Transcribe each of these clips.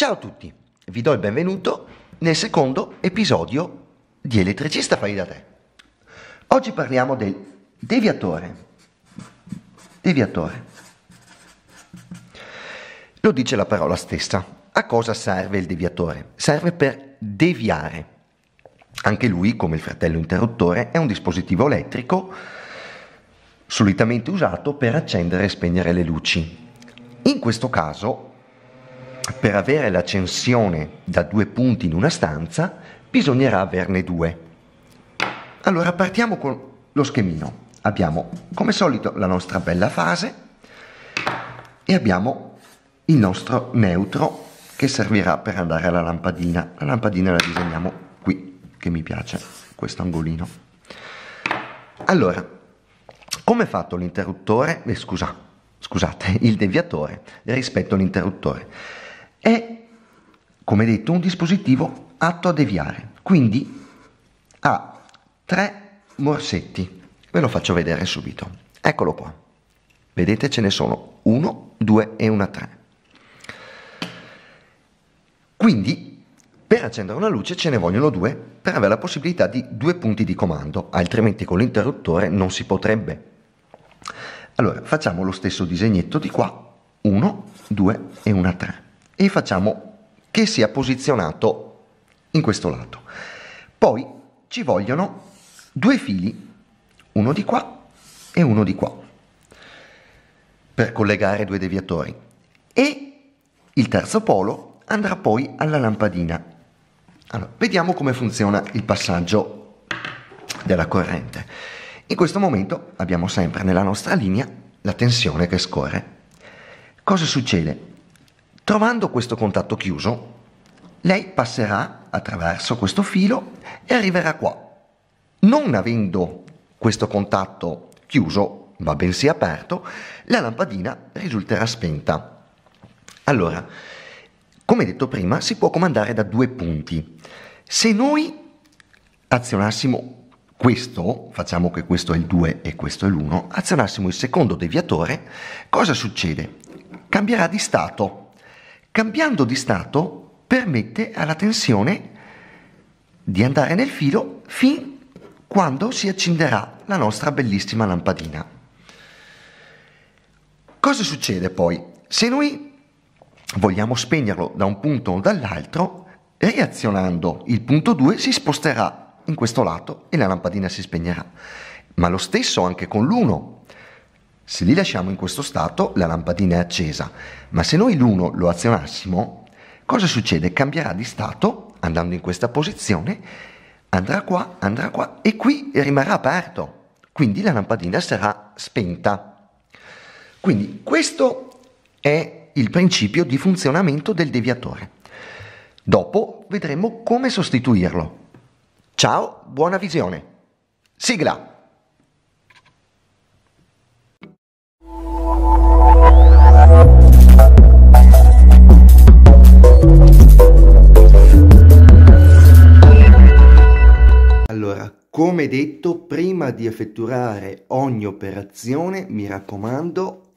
Ciao a tutti, vi do il benvenuto nel secondo episodio di Elettricista Fai da te. Oggi parliamo del deviatore. Deviatore. Lo dice la parola stessa. A cosa serve il deviatore? Serve per deviare. Anche lui, come il fratello interruttore, è un dispositivo elettrico solitamente usato per accendere e spegnere le luci. In questo caso per avere l'accensione da due punti in una stanza bisognerà averne due. Allora partiamo con lo schemino. Abbiamo come solito la nostra bella fase e abbiamo il nostro neutro che servirà per andare alla lampadina. La lampadina la disegniamo qui, che mi piace, questo angolino. Allora, come è fatto l'interruttore, eh, scusa, scusate, il deviatore rispetto all'interruttore? è, come detto, un dispositivo atto a deviare, quindi ha tre morsetti. Ve lo faccio vedere subito. Eccolo qua. Vedete ce ne sono uno, due e una tre. Quindi per accendere una luce ce ne vogliono due per avere la possibilità di due punti di comando, altrimenti con l'interruttore non si potrebbe. Allora facciamo lo stesso disegnetto di qua, 1, 2 e una 3 e facciamo che sia posizionato in questo lato. Poi ci vogliono due fili, uno di qua e uno di qua, per collegare due deviatori. E il terzo polo andrà poi alla lampadina. Allora, vediamo come funziona il passaggio della corrente. In questo momento abbiamo sempre nella nostra linea la tensione che scorre. Cosa succede? Trovando questo contatto chiuso, lei passerà attraverso questo filo e arriverà qua. Non avendo questo contatto chiuso, ma bensì aperto, la lampadina risulterà spenta. Allora, come detto prima, si può comandare da due punti. Se noi azionassimo questo, facciamo che questo è il 2 e questo è l'1, azionassimo il secondo deviatore, cosa succede? Cambierà di stato cambiando di stato permette alla tensione di andare nel filo fin quando si accenderà la nostra bellissima lampadina. Cosa succede poi? Se noi vogliamo spegnerlo da un punto o dall'altro, reazionando il punto 2 si sposterà in questo lato e la lampadina si spegnerà. Ma lo stesso anche con l'1. Se li lasciamo in questo stato, la lampadina è accesa, ma se noi l'1 lo azionassimo, cosa succede? Cambierà di stato, andando in questa posizione, andrà qua, andrà qua e qui rimarrà aperto. Quindi la lampadina sarà spenta. Quindi questo è il principio di funzionamento del deviatore. Dopo vedremo come sostituirlo. Ciao, buona visione. Sigla! Come detto, prima di effettuare ogni operazione, mi raccomando,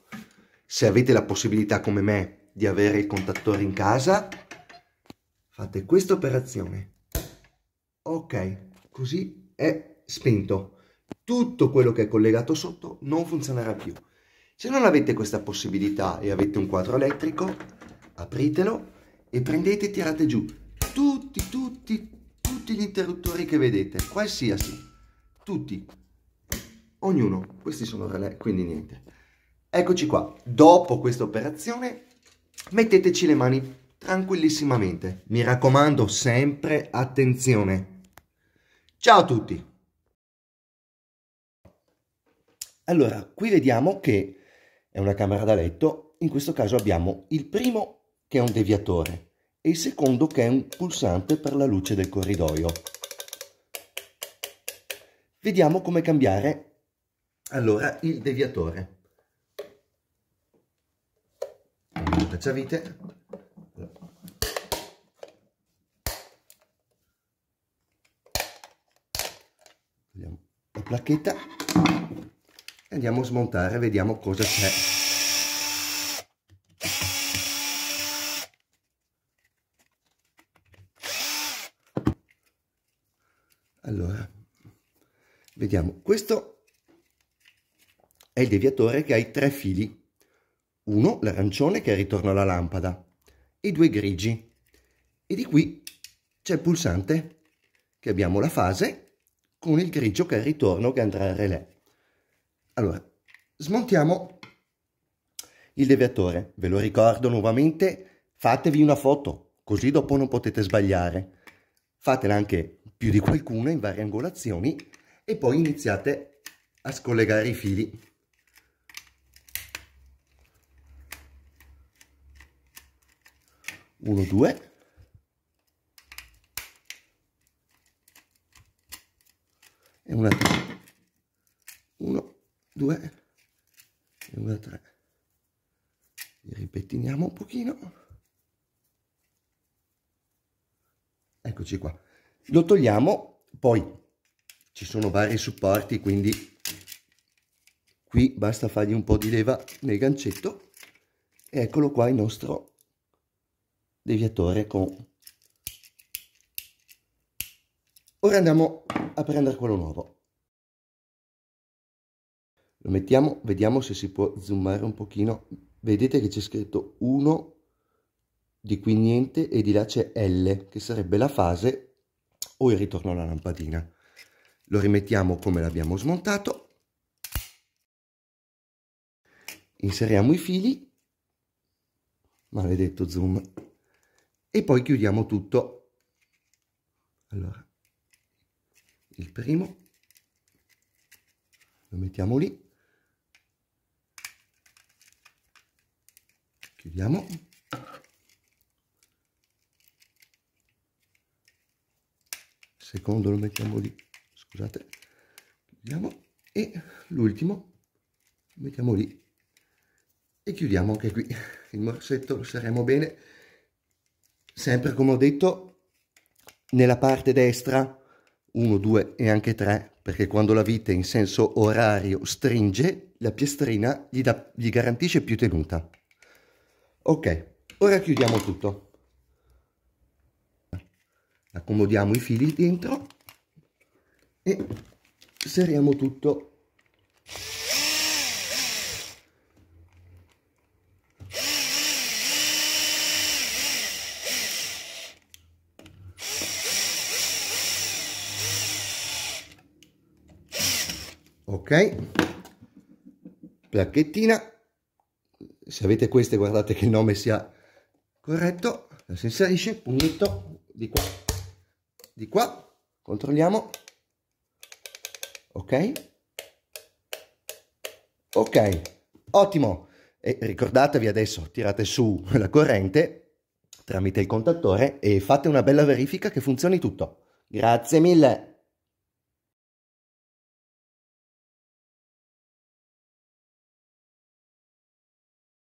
se avete la possibilità come me di avere il contattore in casa, fate questa operazione. Ok, così è spento. Tutto quello che è collegato sotto non funzionerà più. Se non avete questa possibilità e avete un quadro elettrico, apritelo e prendete e tirate giù tutti, tutti, tutti gli interruttori che vedete, qualsiasi, tutti, ognuno, questi sono relè, quindi niente. Eccoci qua, dopo questa operazione metteteci le mani tranquillissimamente, mi raccomando sempre attenzione. Ciao a tutti! Allora, qui vediamo che è una camera da letto, in questo caso abbiamo il primo che è un deviatore, e il secondo che è un pulsante per la luce del corridoio. Vediamo come cambiare allora il deviatore. Cacciavite. la placchetta andiamo a smontare, vediamo cosa c'è. allora vediamo questo è il deviatore che ha i tre fili uno l'arancione che ritorna alla lampada e due grigi e di qui c'è il pulsante che abbiamo la fase con il grigio che è il ritorno che andrà al relè allora smontiamo il deviatore ve lo ricordo nuovamente fatevi una foto così dopo non potete sbagliare fatela anche più di qualcuna in varie angolazioni e poi iniziate a scollegare i fili. Uno, due. E una, tre. Uno, due. E una, tre ripettiniamo un pochino eccoci qua lo togliamo poi ci sono vari supporti quindi qui basta fargli un po di leva nel gancetto e eccolo qua il nostro deviatore con ora andiamo a prendere quello nuovo lo mettiamo vediamo se si può zoomare un pochino vedete che c'è scritto 1 di qui niente e di là c'è L che sarebbe la fase o il ritorno alla lampadina. Lo rimettiamo come l'abbiamo smontato. Inseriamo i fili. Maledetto zoom. E poi chiudiamo tutto. Allora, il primo lo mettiamo lì. Chiudiamo. secondo lo mettiamo lì scusate vediamo e l'ultimo lo mettiamo lì e chiudiamo anche qui il morsetto lo saremo bene sempre come ho detto nella parte destra 1 2 e anche 3 perché quando la vite in senso orario stringe la piastrina gli, da, gli garantisce più tenuta ok ora chiudiamo tutto accomodiamo i fili dentro e seriamo tutto ok placchettina se avete queste guardate che il nome sia corretto la si inserisce pugnetto di qua di qua, controlliamo, ok, ok, ottimo, e ricordatevi adesso, tirate su la corrente tramite il contattore e fate una bella verifica che funzioni tutto. Grazie mille!